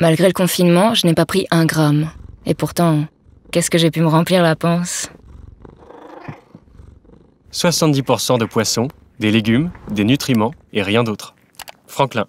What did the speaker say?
Malgré le confinement, je n'ai pas pris un gramme. Et pourtant, qu'est-ce que j'ai pu me remplir la panse 70% de poissons, des légumes, des nutriments et rien d'autre. Franklin.